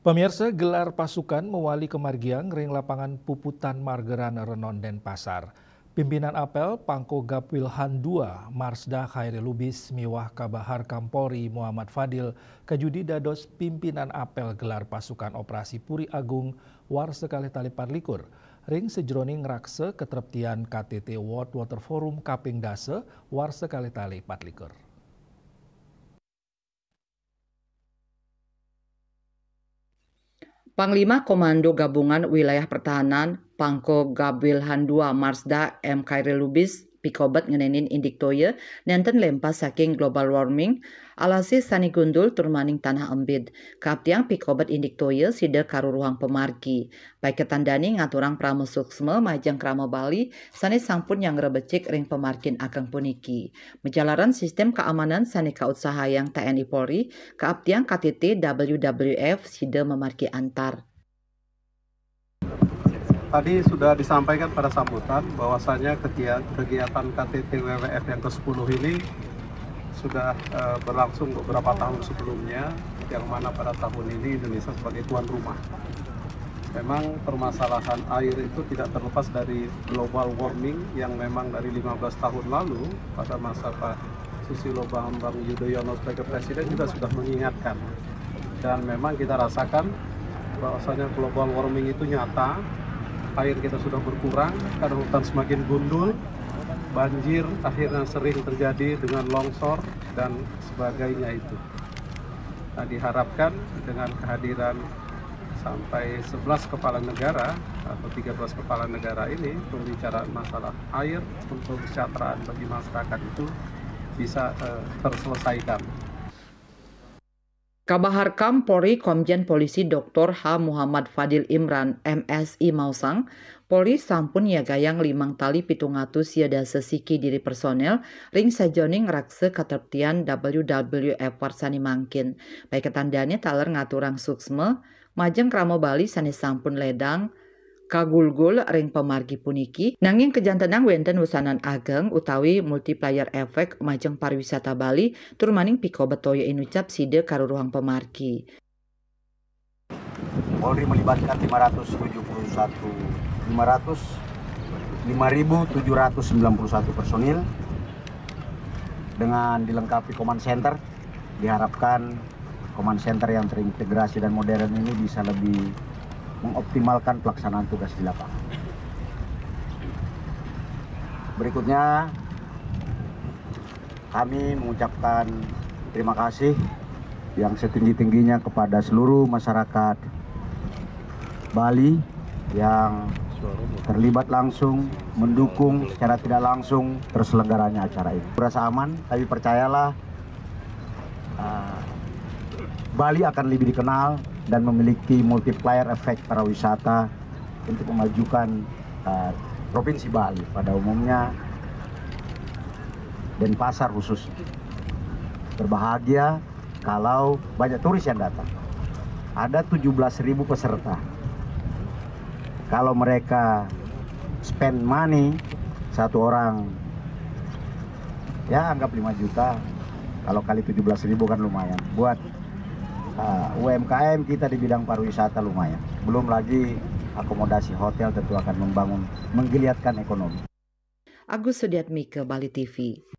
Pemirsa gelar pasukan mewali kemargiang ring lapangan puputan Margeran Renon dan pasar. Pimpinan apel Pangko Gapwilhan II Marsda Khairi Lubis Miwah Kabahar kampori Muhammad Fadil kejudi Dados pimpinan apel gelar pasukan operasi Puri Agung War Sekali Tali likur Ring sejroning rakse keterptian KTT World Water Forum Kaping Dase War Sekali Tali likur. Panglima Komando Gabungan Wilayah Pertahanan Pangko Gabilhan II Marsda M. Kairi Lubis pikobat ngenenin toye, nenten lempas saking global warming alasi sani gundul turmaning tanah embid kaptiang pikobat toye sida karu ruang pemargi baik ketandani ngaturang pramusuksme majang kramo Bali sani sangpun yang rebecik ring pemarkin ageng puniki Menjalaran sistem keamanan sani yang TNI Polri kaptiang KTT WWF sida memarki antar tadi sudah disampaikan pada sambutan bahwasannya kegiatan KTT WWF yang ke-10 ini sudah eh, berlangsung beberapa tahun sebelumnya yang mana pada tahun ini Indonesia sebagai tuan rumah. Memang permasalahan air itu tidak terlepas dari global warming yang memang dari 15 tahun lalu pada masa Pak Susilo Bambang Yudhoyono sebagai presiden juga sudah mengingatkan. Dan memang kita rasakan bahwasanya global warming itu nyata air kita sudah berkurang karena hutan semakin gundul, banjir akhirnya sering terjadi dengan longsor dan sebagainya itu. Nah, diharapkan dengan kehadiran sampai 11 kepala negara atau 13 kepala negara ini pembicaraan masalah air untuk kesejahteraan bagi masyarakat itu bisa eh, terselesaikan. Kabahar Kampori Polri Komjen Polisi Dr. H. Muhammad Fadil Imran MSI Mausang Polri sampun ya gayang limang tali pitungatu atus siada sesiki diri personel ring sejoning rakse katertian WWF warsani mangkin. Baik ketandanya taler ngaturang suksme, majeng kramo Bali sani sampun ledang, kagulgul ring pemargi puniki nanging kejantenang wenten wusanan ageng utawi multiplier efek majeng pariwisata Bali turmaning piko betoyo inucap side karuruhang ruang pemargi Polri melibatkan 571 500 5.791 personil dengan dilengkapi command center diharapkan command center yang terintegrasi dan modern ini bisa lebih mengoptimalkan pelaksanaan tugas di lapangan. Berikutnya, kami mengucapkan terima kasih yang setinggi-tingginya kepada seluruh masyarakat Bali yang terlibat langsung, mendukung secara tidak langsung terselenggaranya acara ini. Berasa aman, tapi percayalah uh, Bali akan lebih dikenal dan memiliki multiplier efek para wisata untuk memajukan uh, Provinsi Bali pada umumnya dan pasar khusus. Berbahagia kalau banyak turis yang datang. Ada 17.000 peserta. Kalau mereka spend money satu orang ya anggap 5 juta kalau kali 17.000 kan lumayan buat uh, eh, UMKM kita di bidang pariwisata lumayan. Belum lagi akomodasi hotel tentu akan membangun menggeliatkan ekonomi. Agus Sudiatmiko, Bali TV.